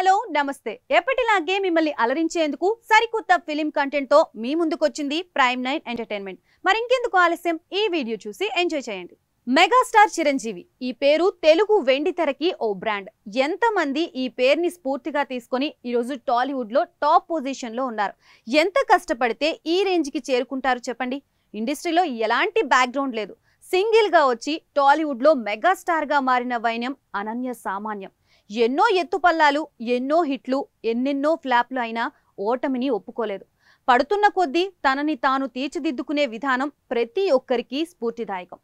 hello నమస్తే ఎప్పటిలాగే మిమ్మల్ని అలరించేందుకు సరికొత్త ఫిలిం కంటెంట్ తో మీ ముందుకొచ్చింది ప్రైమ్ నైన్ ఎంటర్టైన్మెంట్ మరింకెందుకు ఆలస్యం ఈ వీడియో చూసి ఎంజాయ్ చేయండి మెగాస్టార్ చిరంజీవి ఈ పేరు తెలుగు వెండితెరకి ఓ బ్రాండ్ ఎంతమంది ఈ పేరుని స్ఫూర్తిగా తీసుకొని ఈరోజు టాలీవుడ్లో టాప్ పొజిషన్లో ఉన్నారు ఎంత కష్టపడితే ఈ రేంజ్కి చేరుకుంటారు చెప్పండి ఇండస్ట్రీలో ఎలాంటి బ్యాక్గ్రౌండ్ లేదు సింగిల్గా వచ్చి టాలీవుడ్లో మెగాస్టార్గా మారిన వైన్యం అనన్య సామాన్యం ఎన్నో ఎత్తుపల్లాలు ఎన్నో హిట్లు ఎన్నెన్నో ఫ్లాప్లు అయినా ఓటమిని ఒప్పుకోలేదు పడుతున్న కొద్దీ తనని తాను తీర్చిదిద్దుకునే విధానం ప్రతి ఒక్కరికి స్ఫూర్తిదాయకం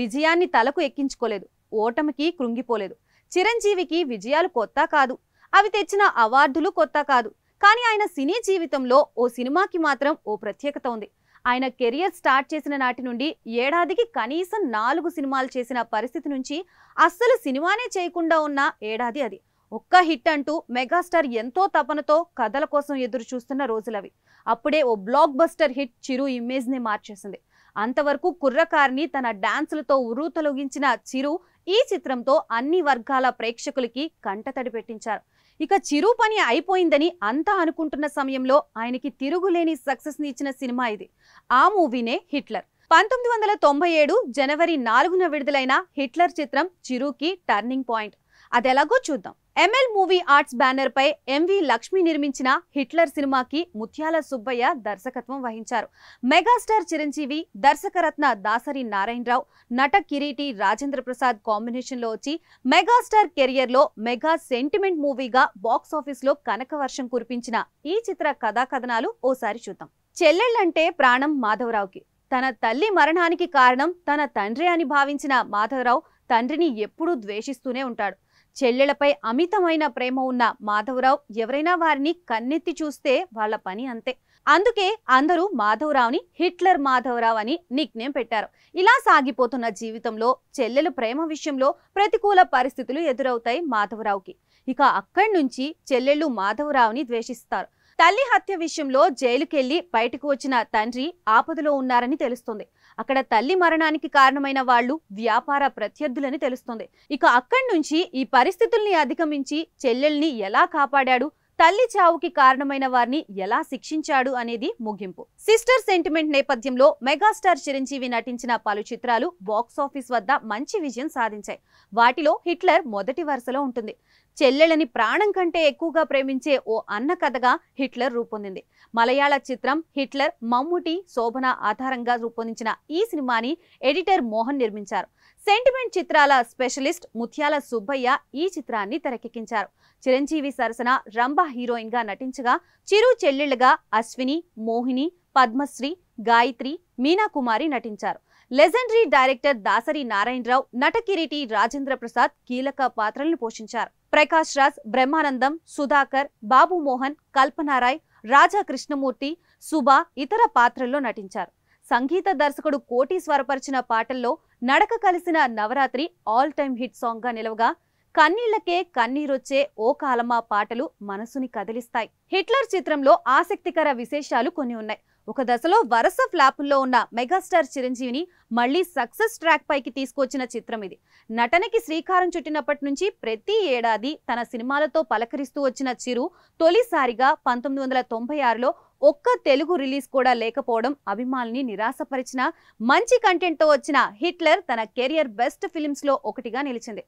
విజయాన్ని తలకు ఎక్కించుకోలేదు ఓటమికి కృంగిపోలేదు చిరంజీవికి విజయాలు కొత్త కాదు అవి తెచ్చిన అవార్డులు కొత్త కాదు కానీ ఆయన సినీ జీవితంలో ఓ సినిమాకి మాత్రం ఓ ప్రత్యేకత ఉంది ఆయన కెరియర్ స్టార్ట్ చేసిన నాటి నుండి ఏడాదికి కనీసం నాలుగు సినిమాలు చేసిన పరిస్థితి నుంచి అస్సలు సినిమానే చేయకుండా ఉన్న ఏడాది అది ఒక్క హిట్ అంటూ మెగాస్టార్ ఎంతో తపనతో కథల కోసం ఎదురు చూస్తున్న రోజులవి అప్పుడే ఓ బ్లాక్ బస్టర్ హిట్ చిరు ఇమేజ్ని మార్చేసింది అంతవరకు కుర్రకారిని తన డాన్సులతో ఉరువు తొలగించిన చిరు ఈ చిత్రంతో అన్ని వర్గాల ప్రేక్షకులకి కంటతడి పెట్టించారు ఇక చిరు పని అయిపోయిందని అంతా అనుకుంటున్న సమయంలో ఆయనకి తిరుగులేని సక్సెస్ ఇచ్చిన సినిమా ఇది ఆ మూవీనే హిట్లర్ పంతొమ్మిది వందల తొంభై ఏడు జనవరి నాలుగున విడుదలైన హిట్లర్ చిత్రం చిరుకి టర్నింగ్ పాయింట్ అదెలాగో చూద్దాం ఎంఎల్ మూవీ ఆర్ట్స్ బ్యానర్ పై ఎంవి లక్ష్మి నిర్మించిన హిట్లర్ సినిమాకి ముత్యాల సుబ్బయ్య దర్శకత్వం వహించారు మెగాస్టార్ చిరంజీవి దర్శకరత్న దాసరి నారాయణరావు నట కిరీటి రాజేంద్ర ప్రసాద్ కాంబినేషన్ లో వచ్చి మెగాస్టార్ కెరియర్ లో మెగా సెంటిమెంట్ మూవీగా బాక్స్ ఆఫీస్ లో కనకవర్షం కురిపించిన ఈ చిత్ర కథాకథనాలు ఓసారి చూద్దాం చెల్లెళ్ళంటే ప్రాణం మాధవరావుకి తన తల్లి మరణానికి కారణం తన తండ్రి అని భావించిన మాధవరావు తండ్రిని ఎప్పుడూ ద్వేషిస్తూనే ఉంటాడు చెల్లెలపై అమితమైన ప్రేమ ఉన్న మాధవరావు ఎవరైనా వారిని కన్నెత్తి చూస్తే వాళ్ళ పని అంతే అందుకే అందరూ మాధవరావుని హిట్లర్ మాధవరావు అని నిక్నేమ్ పెట్టారు ఇలా సాగిపోతున్న జీవితంలో చెల్లెలు ప్రేమ విషయంలో ప్రతికూల పరిస్థితులు ఎదురవుతాయి మాధవరావుకి ఇక అక్కడి నుంచి చెల్లెళ్ళు మాధవరావుని ద్వేషిస్తారు తల్లి హత్య విషయంలో జైలుకెళ్లి బయటకు వచ్చిన తండ్రి ఆపదలో ఉన్నారని తెలుస్తుంది అక్కడ తల్లి మరణానికి కారణమైన వాళ్ళు వ్యాపార ప్రత్యర్థులని తెలుస్తుంది ఇక అక్కడి నుంచి ఈ పరిస్థితుల్ని అధిగమించి చెల్లెల్ని ఎలా కాపాడాడు తల్లి చావుకి కారణమైన వారిని ఎలా శిక్షించాడు అనేది ముగింపు సిస్టర్ సెంటిమెంట్ నేపథ్యంలో మెగాస్టార్ చిరంజీవి నటించిన పలు చిత్రాలు బాక్సాఫీస్ వద్ద మంచి విజయం సాధించాయి వాటిలో హిట్లర్ మొదటి వరుసలో ఉంటుంది చెల్లెళ్ళని ప్రాణం కంటే ఎక్కువగా ప్రేమించే ఓ అన్న కథగా హిట్లర్ రూపొందింది మలయాళ చిత్రం హిట్లర్ మమ్ముటి శోభన ఆధారంగా రూపొందించిన ఈ సినిమాని ఎడిటర్ మోహన్ నిర్మించారు సెంటిమెంట్ చిత్రాల స్పెషలిస్ట్ ముత్యాల సుబ్బయ్య ఈ చిత్రాన్ని తెరకెక్కించారు చిరంజీవి సరసన రంభ హీరోయిన్గా నటించగా చిరు చెల్లెళ్లుగా అశ్విని మోహిని పద్మశ్రీ గాయత్రి మీనాకుమారి నటించారు లెజెండరీ డైరెక్టర్ దాసరి నారాయణరావు నటకిరీటి రాజేంద్ర ప్రసాద్ కీలక పాత్రలను పోషించారు ప్రకాష్ రాజ్ బ్రహ్మానందం సుధాకర్ బాబు మోహన్ కల్పనారాయ్ రాజా కృష్ణమూర్తి సుబా ఇతర పాత్రల్లో నటించారు సంగీత దర్శకుడు కోటి స్వరపరిచిన పాటల్లో నడక కలిసిన నవరాత్రి ఆల్ టైమ్ హిట్ సాంగ్గా నిలవగా కన్నీళ్లకే కన్నీరొచ్చే ఓ కాలమా పాటలు మనసుని కదిలిస్తాయి హిట్లర్ చిత్రంలో ఆసక్తికర విశేషాలు కొన్ని ఉన్నాయి ఒక దశలో వరుస ఫ్లాపుల్లో ఉన్న మెగాస్టార్ చిరంజీవిని మళ్లీ సక్సెస్ ట్రాక్ పైకి తీసుకొచ్చిన చిత్రం ఇది నటనకి శ్రీకారం చుట్టినప్పటి నుంచి ప్రతి ఏడాది తన సినిమాలతో పలకరిస్తూ వచ్చిన చిరు తొలిసారిగా పంతొమ్మిది వందల తొంభై ఆరులో ఒక్క తెలుగు రిలీజ్ కూడా లేకపోవడం అభిమానుల్ని నిరాశపరిచిన మంచి కంటెంట్తో వచ్చిన హిట్లర్ తన కెరియర్ బెస్ట్ ఫిలిమ్స్లో ఒకటిగా నిలిచింది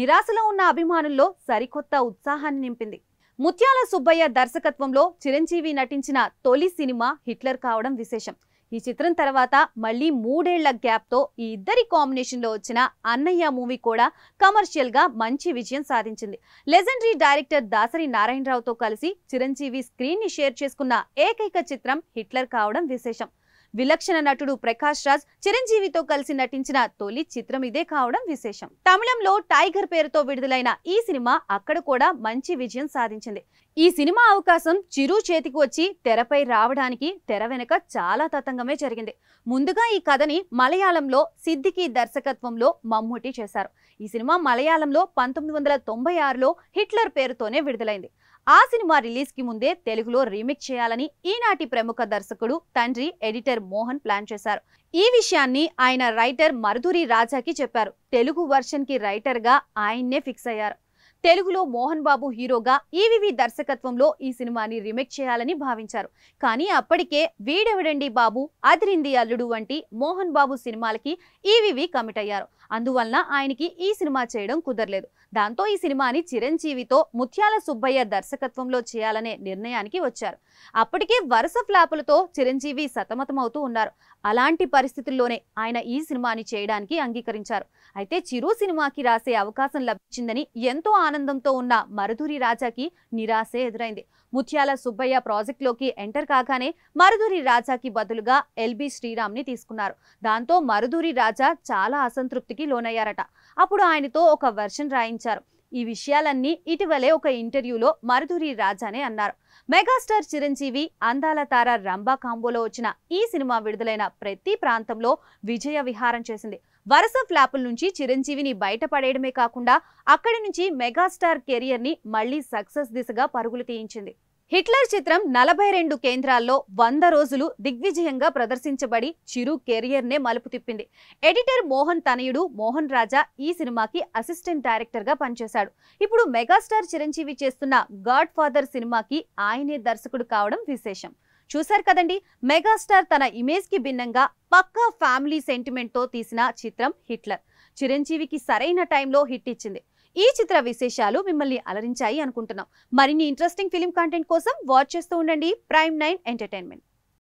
నిరాశలో ఉన్న అభిమానుల్లో సరికొత్త ఉత్సాహాన్ని నింపింది ముత్యాల సుబ్బయ్య దర్శకత్వంలో చిరంజీవి నటించిన తొలి సినిమా హిట్లర్ కావడం విశేషం ఈ చిత్రం తర్వాత మళ్ళీ మూడేళ్ల గ్యాప్తో ఈ ఇద్దరి కాంబినేషన్లో వచ్చిన అన్నయ్య మూవీ కూడా కమర్షియల్ గా మంచి విజయం సాధించింది లెజెండరీ డైరెక్టర్ దాసరి నారాయణరావుతో కలిసి చిరంజీవి స్క్రీన్ని షేర్ చేసుకున్న ఏకైక చిత్రం హిట్లర్ కావడం విశేషం విలక్షణ నటుడు ప్రకాష్ రాజ్ చిరంజీవితో కలిసి నటించిన తొలి చిత్రం ఇదే కావడం విశేషం తమిళంలో టైగర్ పేరుతో విడుదలైన ఈ సినిమా అక్కడ కూడా మంచి విజయం సాధించింది ఈ సినిమా అవకాశం చిరు చేతికి వచ్చి తెరపై రావడానికి తెర వెనక చాలా తతంగమే జరిగింది ముందుగా ఈ కథని మలయాళంలో సిద్దికి దర్శకత్వంలో మమ్ముటి చేశారు ఈ సినిమా మలయాళంలో పంతొమ్మిది వందల తొంభై ఆరులో హిట్లర్ పేరుతోనే విడుదలైంది ఆ సినిమా రిలీజ్ కి ముందే తెలుగులో రీమేక్ చేయాలని ఈనాటి ప్రముఖ దర్శకుడు తండ్రి ఎడిటర్ మోహన్ ప్లాన్ చేశారు ఈ విషయాన్ని ఆయన రైటర్ మరుధురి రాజాకి చెప్పారు తెలుగు వర్షన్ కి రైటర్ గా ఆయన్నే ఫిక్స్ అయ్యారు తెలుగులో మోహన్ బాబు హీరోగా ఈవివి దర్శకత్వంలో ఈ సినిమాని రీమేక్ చేయాలని భావించారు కానీ అప్పటికే వీడెవడండి బాబు అదిరింది అల్లుడు వంటి మోహన్ బాబు సినిమాలకి ఈవివి కమిట్ అయ్యారు అందువలన ఆయనకి ఈ సినిమా చేయడం కుదరలేదు దాంతో ఈ సినిమాని చిరంజీవితో ముత్యాల సుబ్బయ్య దర్శకత్వంలో చేయాలనే నిర్ణయానికి వచ్చారు అప్పటికే వరుస ఫ్లాపులతో చిరంజీవి సతమతమవుతూ ఉన్నారు అలాంటి పరిస్థితుల్లోనే ఆయన ఈ సినిమాని చేయడానికి అంగీకరించారు అయితే చిరు సినిమాకి రాసే అవకాశం లభించిందని ఎంతో ఆనందంతో ఉన్న మరుధురి రాజాకి నిరాశ ఎదురైంది ముత్యాల సుబ్బయ్య ప్రాజెక్టులోకి ఎంటర్ కాగానే మరుధురి రాజాకి బదులుగా ఎల్బి శ్రీరామ్ ని తీసుకున్నారు దాంతో మరుధురి రాజా చాలా అసంతృప్తికి లోనయ్యారట అప్పుడు ఆయనతో ఒక వెర్షన్ రాయించారు ఈ విషయాలన్నీ ఇటీవలే ఒక ఇంటర్వ్యూలో మరుధురి రాజానే అన్నారు మెగాస్టార్ చిరంజీవి అందాల తార రంభా కాంబోలో వచ్చిన ఈ సినిమా విడుదలైన ప్రతి ప్రాంతంలో విజయ విహారం చేసింది వరుస ఫ్లాపుల నుంచి చిరంజీవిని బయటపడేయడమే కాకుండా అక్కడి నుంచి మెగాస్టార్ కెరియర్ ని మళ్లీ సక్సెస్ దిశగా పరుగులు తీయించింది హిట్లర్ చిత్రం నలభై రెండు కేంద్రాల్లో వంద రోజులు దిగ్విజయంగా ప్రదర్శించబడి చిరు కెరియర్ నే మలుపు తిప్పింది ఎడిటర్ మోహన్ తనయుడు మోహన్ రాజా ఈ సినిమాకి అసిస్టెంట్ డైరెక్టర్గా పనిచేశాడు ఇప్పుడు మెగాస్టార్ చిరంజీవి చేస్తున్న గాడ్ ఫాదర్ సినిమాకి ఆయనే దర్శకుడు కావడం విశేషం చూశారు కదండి మెగాస్టార్ తన ఇమేజ్ కి భిన్నంగా పక్కా ఫ్యామిలీ సెంటిమెంట్ తో తీసిన చిత్రం హిట్లర్ చిరంజీవికి సరైన టైంలో హిట్ ఇచ్చింది ఈ చిత్ర విశేషాలు మిమ్మల్ని అలరించాయి అనుకుంటున్నాం మరిన్ని ఇంట్రెస్టింగ్ ఫిలిం కంటెంట్ కోసం వాచ్ చేస్తూ ఉండండి ప్రైమ్ నైన్ ఎంటర్టైన్మెంట్